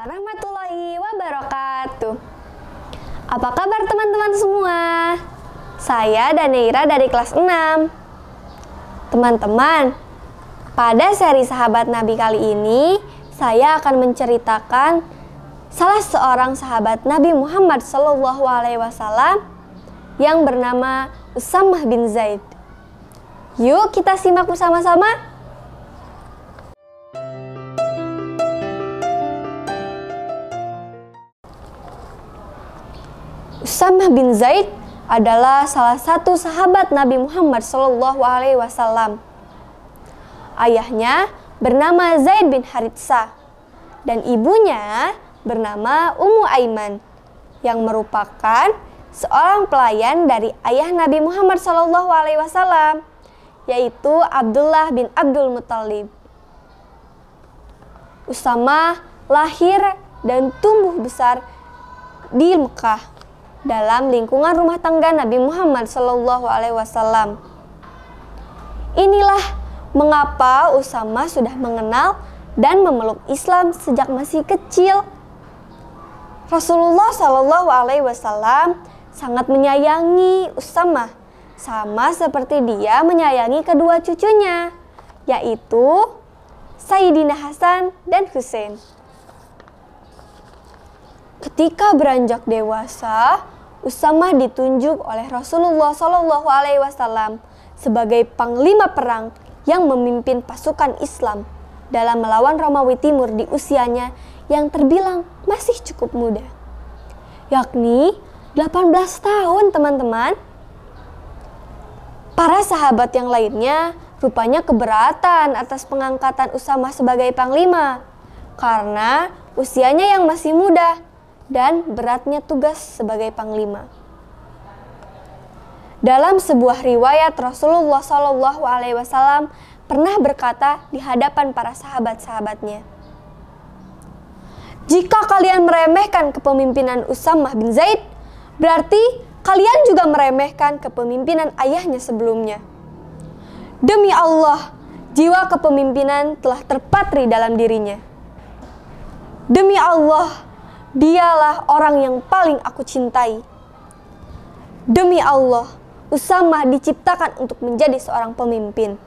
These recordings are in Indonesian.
warahmatullahi wabarakatuh. Apa kabar teman-teman semua? Saya Daneira dari kelas 6. Teman-teman, pada seri Sahabat Nabi kali ini, saya akan menceritakan salah seorang sahabat Nabi Muhammad SAW yang bernama Usamah bin Zaid. Yuk kita simak bersama-sama. Usamah bin Zaid adalah salah satu sahabat Nabi Muhammad Shallallahu Ayahnya bernama Zaid bin Haritsa dan ibunya bernama Ummu Aiman yang merupakan seorang pelayan dari ayah Nabi Muhammad SAW yaitu Abdullah bin Abdul Muthalib. Usama lahir dan tumbuh besar di Mekah dalam lingkungan rumah tangga Nabi Muhammad Shallallahu Alaihi Wasallam. Inilah mengapa Usama sudah mengenal dan memeluk Islam sejak masih kecil. Rasulullah Shallallahu Alaihi Wasallam sangat menyayangi Usama, sama seperti dia menyayangi kedua cucunya, yaitu Sayyidina Hasan dan Hussein. Ketika beranjak dewasa, Usama ditunjuk oleh Rasulullah Shallallahu Alaihi Wasallam sebagai panglima perang yang memimpin pasukan Islam dalam melawan Romawi Timur di usianya yang terbilang masih cukup muda, yakni 18 tahun teman-teman. Para sahabat yang lainnya rupanya keberatan atas pengangkatan Usama sebagai panglima karena usianya yang masih muda dan beratnya tugas sebagai panglima. Dalam sebuah riwayat Rasulullah Shallallahu Alaihi Wasallam pernah berkata di hadapan para sahabat-sahabatnya, "Jika kalian meremehkan kepemimpinan Usamah bin Zaid, berarti kalian juga meremehkan kepemimpinan ayahnya sebelumnya. Demi Allah, jiwa kepemimpinan telah terpatri dalam dirinya. Demi Allah, dialah orang yang paling aku cintai. Demi Allah, Usama diciptakan untuk menjadi seorang pemimpin.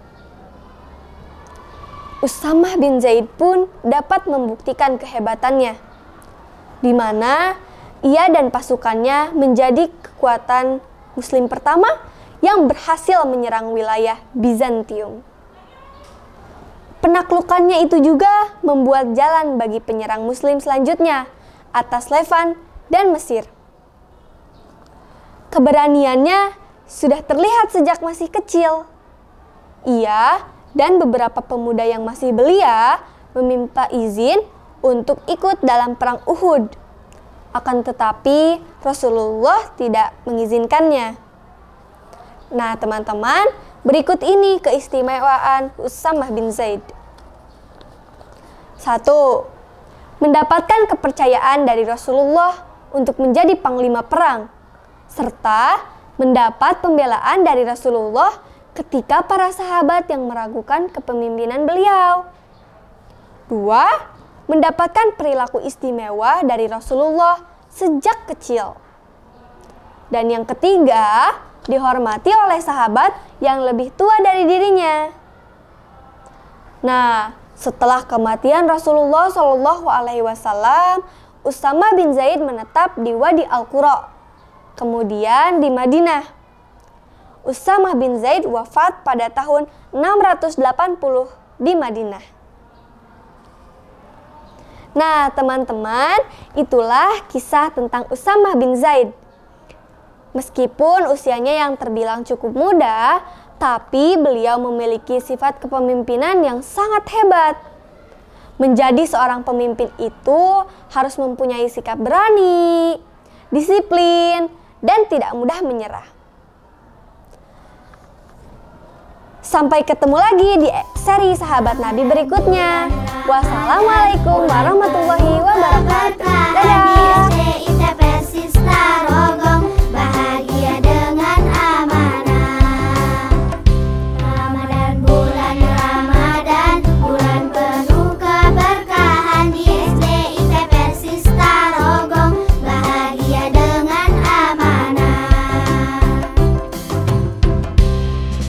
Usama bin Zaid pun dapat membuktikan kehebatannya, di mana ia dan pasukannya menjadi kekuatan Muslim pertama yang berhasil menyerang wilayah Bizantium. Penaklukannya itu juga membuat jalan bagi penyerang Muslim selanjutnya, atas Levan dan Mesir. Keberaniannya sudah terlihat sejak masih kecil. Ia dan beberapa pemuda yang masih belia meminta izin untuk ikut dalam perang Uhud. Akan tetapi, Rasulullah tidak mengizinkannya. Nah, teman-teman, berikut ini keistimewaan Usamah bin Zaid. 1 mendapatkan kepercayaan dari Rasulullah untuk menjadi panglima perang, serta mendapat pembelaan dari Rasulullah ketika para sahabat yang meragukan kepemimpinan beliau. Dua, mendapatkan perilaku istimewa dari Rasulullah sejak kecil. Dan yang ketiga, dihormati oleh sahabat yang lebih tua dari dirinya. Nah, setelah kematian Rasulullah Shallallahu Alaihi Wasallam, Usama bin Zaid menetap di Wadi Al Qura, kemudian di Madinah. Usama bin Zaid wafat pada tahun 680 di Madinah. Nah, teman-teman, itulah kisah tentang Usama bin Zaid. Meskipun usianya yang terbilang cukup muda, tapi beliau memiliki sifat kepemimpinan yang sangat hebat. Menjadi seorang pemimpin itu harus mempunyai sikap berani, disiplin, dan tidak mudah menyerah. Sampai ketemu lagi di seri Sahabat Nabi berikutnya. Wassalamualaikum warahmatullahi wabarakatuh.